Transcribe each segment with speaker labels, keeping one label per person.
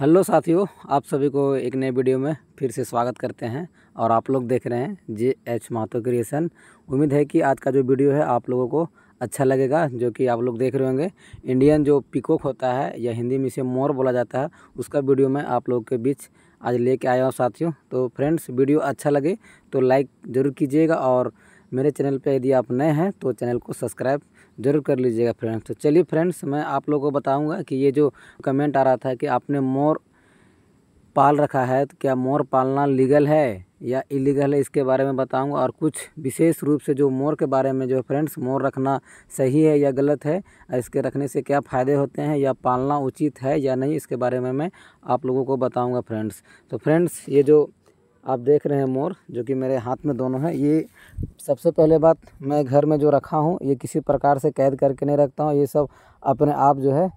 Speaker 1: hello साथियों आप सभी को एक नए वीडियो में फिर से स्वागत करते हैं और आप लोग देख रहे हैं जे एच महातो क्रिएशन उम्मीद है कि आज का जो वीडियो है आप लोगों को अच्छा लगेगा जो कि आप लोग देख रहे होंगे इंडियन जो पिकॉक होता है या हिंदी में इसे मोर बोला जाता है उसका वीडियो मैं आप लोगों के बीच आज लेके आया हूँ साथियों तो फ्रेंड्स वीडियो अच्छा लगे तो लाइक ज़रूर कीजिएगा और मेरे चैनल पर यदि आप नए हैं तो चैनल को सब्सक्राइब ज़रूर कर लीजिएगा फ्रेंड्स तो चलिए फ्रेंड्स मैं आप लोगों को बताऊंगा कि ये जो कमेंट आ रहा था कि आपने मोर पाल रखा है तो क्या मोर पालना लीगल है या इलीगल है इसके बारे में बताऊंगा और कुछ विशेष रूप से जो मोर के बारे में जो फ्रेंड्स मोर रखना सही है या गलत है इसके रखने से क्या फ़ायदे होते हैं या पालना उचित है या नहीं इसके बारे में मैं आप लोगों को बताऊंगा फ्रेंड्स तो फ्रेंड्स ये जो आप देख रहे हैं मोर जो कि मेरे हाथ में दोनों हैं ये सबसे पहले बात मैं घर में जो रखा हूँ ये किसी प्रकार से कैद करके नहीं रखता हूँ ये सब अपने आप जो है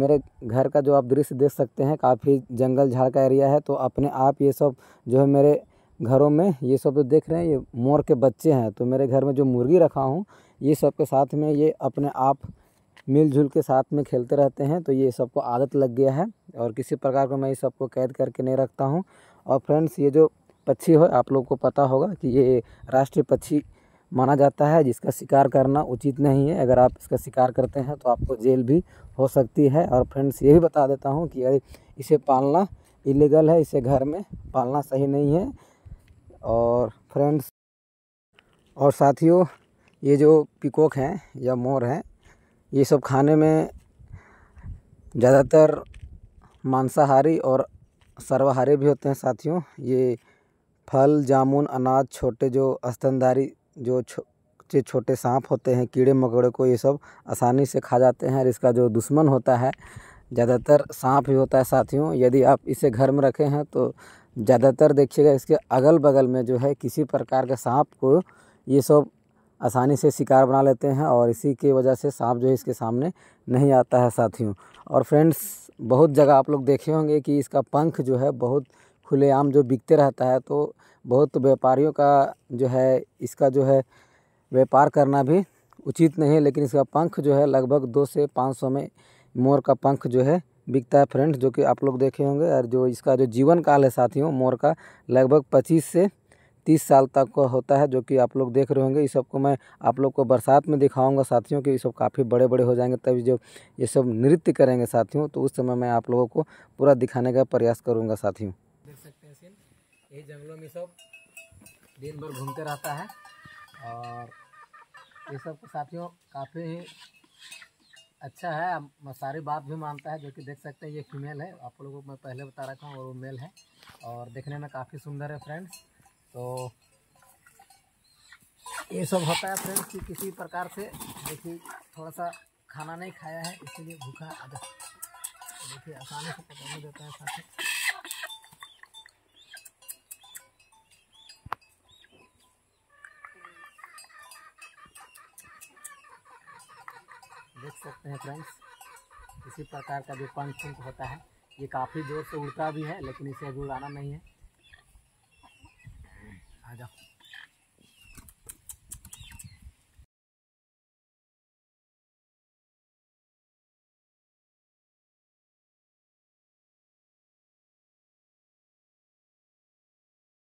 Speaker 1: मेरे घर का जो आप दृश्य देख सकते हैं काफ़ी जंगल झाड़ का एरिया है तो अपने आप ये सब जो है मेरे घरों में ये सब जो देख रहे हैं ये मोर के बच्चे हैं तो मेरे घर में जो मुर्गी रखा हूँ ये सब के साथ में ये अपने आप मिलजुल के साथ में खेलते रहते हैं तो ये सबको आदत लग गया है और किसी प्रकार को मैं ये सबको कैद करके नहीं रखता हूँ और फ्रेंड्स ये जो पक्षी है आप लोग को पता होगा कि ये राष्ट्रीय पक्षी माना जाता है जिसका शिकार करना उचित नहीं है अगर आप इसका शिकार करते हैं तो आपको जेल भी हो सकती है और फ्रेंड्स ये भी बता देता हूँ कि इसे पालना इलीगल है इसे घर में पालना सही नहीं है और फ्रेंड्स और साथियों ये जो पिकॉक हैं या मोर हैं ये सब खाने में ज़्यादातर मांसाहारी और सर्वाहारी भी होते हैं साथियों ये फल जामुन अनाज छोटे जो स्तनधारी जो छो, छोटे साँप होते हैं कीड़े मकोड़े को ये सब आसानी से खा जाते हैं और इसका जो दुश्मन होता है ज़्यादातर सांप ही होता है साथियों यदि आप इसे घर में रखे हैं तो ज़्यादातर देखिएगा इसके अगल बगल में जो है किसी प्रकार के सांप को ये सब आसानी से शिकार बना लेते हैं और इसी की वजह से सांप जो है इसके सामने नहीं आता है साथियों और फ्रेंड्स बहुत जगह आप लोग देखे होंगे कि इसका पंख जो है बहुत खुलेआम जो बिकते रहता है तो बहुत व्यापारियों का जो है इसका जो है व्यापार करना भी उचित नहीं है लेकिन इसका पंख जो है लगभग दो से पाँच सौ में मोर का पंख जो है बिकता है फ्रेंड जो कि आप लोग देखे होंगे और जो इसका जो जीवन काल है साथियों मोर का लगभग पच्चीस से तीस साल तक का होता है जो कि आप लोग देख रहे होंगे इस सबको मैं आप लोग को बरसात में दिखाऊंगा साथियों कि ये सब काफ़ी बड़े बड़े हो जाएंगे तभी जब ये सब नृत्य करेंगे साथियों तो उस समय मैं आप लोगों को पूरा दिखाने का प्रयास करूँगा साथियों यही जंगलों में सब दिन भर घूमते रहता है और ये सब साथियों काफ़ी अच्छा है सारी बात भी मानता है जो कि देख सकते हैं ये फीमेल है आप लोगों को मैं पहले बता रखा हूँ और वो मेल है और देखने में काफ़ी सुंदर है फ्रेंड्स तो ये सब होता है फ्रेंड्स कि किसी प्रकार से देखिए थोड़ा सा खाना नहीं खाया है इसीलिए भूखा देखिए आसानी से पकड़ने देता है साथी देख सकते हैं फ्रेंड्स इसी प्रकार का जो पंख पंख होता है ये काफ़ी ज़ोर से उड़ता भी है लेकिन इसे अभी उड़ाना नहीं है आ जाओ